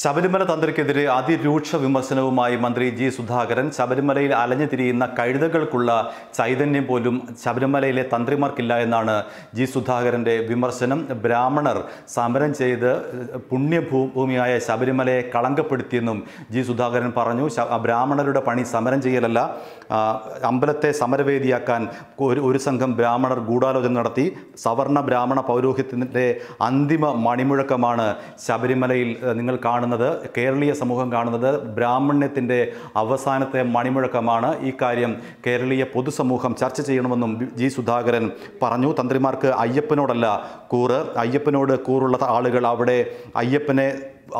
ശബരിമല തന്ത്രിക്കെതിരെ അതിരൂക്ഷ വിമർശനവുമായി മന്ത്രി ജി സുധാകരൻ ശബരിമലയിൽ അലഞ്ഞു തിരിയുന്ന കഴുതകൾക്കുള്ള ചൈതന്യം പോലും ശബരിമലയിലെ തന്ത്രിമാർക്കില്ല എന്നാണ് ജി സുധാകരൻ്റെ വിമർശനം ബ്രാഹ്മണർ സമരം ചെയ്ത് പുണ്യഭൂമിയായ ശബരിമലയെ കളങ്കപ്പെടുത്തിയെന്നും ജി സുധാകരൻ പറഞ്ഞു ബ്രാഹ്മണരുടെ പണി സമരം ചെയ്യലല്ല അമ്പലത്തെ സമരവേദിയാക്കാൻ ഒരു ഒരു സംഘം ബ്രാഹ്മണർ ഗൂഢാലോചന നടത്തി സവർണ ബ്രാഹ്മണ പൗരോഹിത്യത്തിൻ്റെ അന്തിമ മണിമുഴക്കമാണ് ശബരിമലയിൽ നിങ്ങൾ കാണുന്നത് കാണുന്നത് കേരളീയ സമൂഹം കാണുന്നത് ബ്രാഹ്മണ്യത്തിൻ്റെ അവസാനത്തെ മണിമുഴക്കമാണ് ഈ കാര്യം കേരളീയ പൊതുസമൂഹം ചർച്ച ചെയ്യണമെന്നും ജി സുധാകരൻ പറഞ്ഞു തന്ത്രിമാർക്ക് അയ്യപ്പനോടല്ല കൂറ് അയ്യപ്പനോട് കൂറുള്ള ആളുകൾ അവിടെ അയ്യപ്പനെ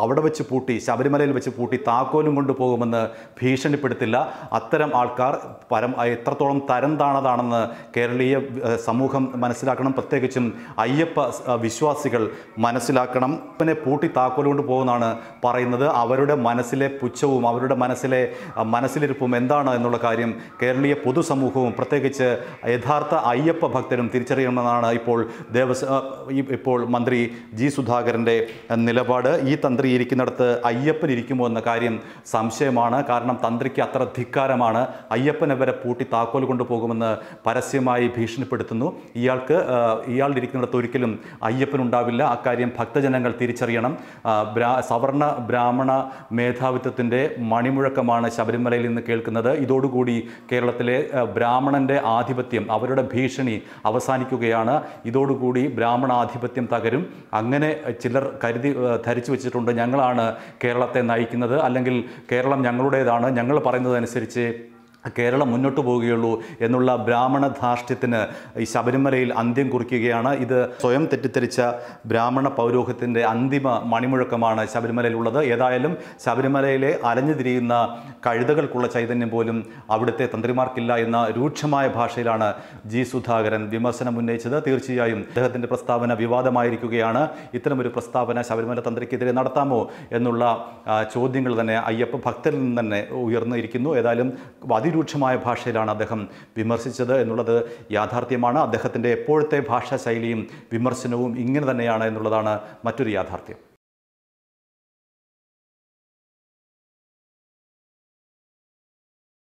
അവിടെ വെച്ച് പൂട്ടി ശബരിമലയിൽ വെച്ച് പൂട്ടി താക്കോലും കൊണ്ടുപോകുമെന്ന് ഭീഷണിപ്പെടുത്തില്ല അത്തരം ആൾക്കാർ പരം എത്രത്തോളം തരം താണതാണെന്ന് കേരളീയ സമൂഹം മനസ്സിലാക്കണം പ്രത്യേകിച്ചും അയ്യപ്പ വിശ്വാസികൾ മനസ്സിലാക്കണം പിന്നെ പൂട്ടി താക്കോലും കൊണ്ട് പോകുമെന്നാണ് പറയുന്നത് അവരുടെ മനസ്സിലെ പുച്ഛവും അവരുടെ മനസ്സിലെ മനസ്സിലിരിപ്പും എന്താണ് എന്നുള്ള കാര്യം കേരളീയ പൊതുസമൂഹവും പ്രത്യേകിച്ച് യഥാർത്ഥ അയ്യപ്പ ഭക്തരും തിരിച്ചറിയണമെന്നാണ് ഇപ്പോൾ ദേവസ്വം ഇപ്പോൾ മന്ത്രി ജി സുധാകരൻ്റെ നിലപാട് ഈ തന്ത്രം തന്ത്രി ഇരിക്കുന്നിടത്ത് അയ്യപ്പൻ ഇരിക്കുമോ എന്ന കാര്യം സംശയമാണ് കാരണം തന്ത്രിക്ക് അത്ര ധിക്കാരമാണ് അയ്യപ്പനെ വരെ പൂട്ടി താക്കോൽ കൊണ്ടുപോകുമെന്ന് പരസ്യമായി ഭീഷണിപ്പെടുത്തുന്നു ഇയാൾക്ക് ഇയാൾ ഇരിക്കുന്നിടത്ത് ഒരിക്കലും അയ്യപ്പൻ ഉണ്ടാവില്ല അക്കാര്യം ഭക്തജനങ്ങൾ തിരിച്ചറിയണം സവർണ ബ്രാഹ്മണ മേധാവിത്വത്തിൻ്റെ മണിമുഴക്കമാണ് ശബരിമലയിൽ നിന്ന് കേൾക്കുന്നത് ഇതോടുകൂടി കേരളത്തിലെ ബ്രാഹ്മണൻ്റെ ആധിപത്യം അവരുടെ ഭീഷണി അവസാനിക്കുകയാണ് ഇതോടുകൂടി ബ്രാഹ്മണാധിപത്യം തകരും അങ്ങനെ ചിലർ കരുതി ധരിച്ചു വെച്ചിട്ടുണ്ട് ഞങ്ങളാണ് കേരളത്തെ നയിക്കുന്നത് അല്ലെങ്കിൽ കേരളം ഞങ്ങളുടേതാണ് ഞങ്ങൾ പറയുന്നതനുസരിച്ച് കേരളം മുന്നോട്ട് പോവുകയുള്ളൂ എന്നുള്ള ബ്രാഹ്മണ ധാർഷ്ട്യത്തിന് ഈ ശബരിമലയിൽ അന്ത്യം കുറിക്കുകയാണ് ഇത് സ്വയം തെറ്റിദ്ധരിച്ച ബ്രാഹ്മണ പൗരോഹിത്യത്തിൻ്റെ അന്തിമ മണിമുഴക്കമാണ് ശബരിമലയിലുള്ളത് ഏതായാലും ശബരിമലയിലെ അലഞ്ഞു തിരിയുന്ന കഴുതകൾക്കുള്ള ചൈതന്യം പോലും അവിടുത്തെ തന്ത്രിമാർക്കില്ല എന്ന രൂക്ഷമായ ഭാഷയിലാണ് ജി സുധാകരൻ വിമർശനം ഉന്നയിച്ചത് തീർച്ചയായും അദ്ദേഹത്തിൻ്റെ പ്രസ്താവന വിവാദമായിരിക്കുകയാണ് ഇത്തരമൊരു പ്രസ്താവന ശബരിമല തന്ത്രിക്കെതിരെ നടത്താമോ എന്നുള്ള ചോദ്യങ്ങൾ തന്നെ അയ്യപ്പ ഭക്തരിൽ നിന്ന് തന്നെ ഉയർന്നിരിക്കുന്നു ഏതായാലും അതിരു അതിരൂക്ഷമായ ഭാഷയിലാണ് അദ്ദേഹം വിമർശിച്ചത് എന്നുള്ളത് യാഥാർത്ഥ്യമാണ് അദ്ദേഹത്തിൻ്റെ എപ്പോഴത്തെ ഭാഷാശൈലിയും വിമർശനവും ഇങ്ങനെ തന്നെയാണ് എന്നുള്ളതാണ് മറ്റൊരു യാഥാർത്ഥ്യം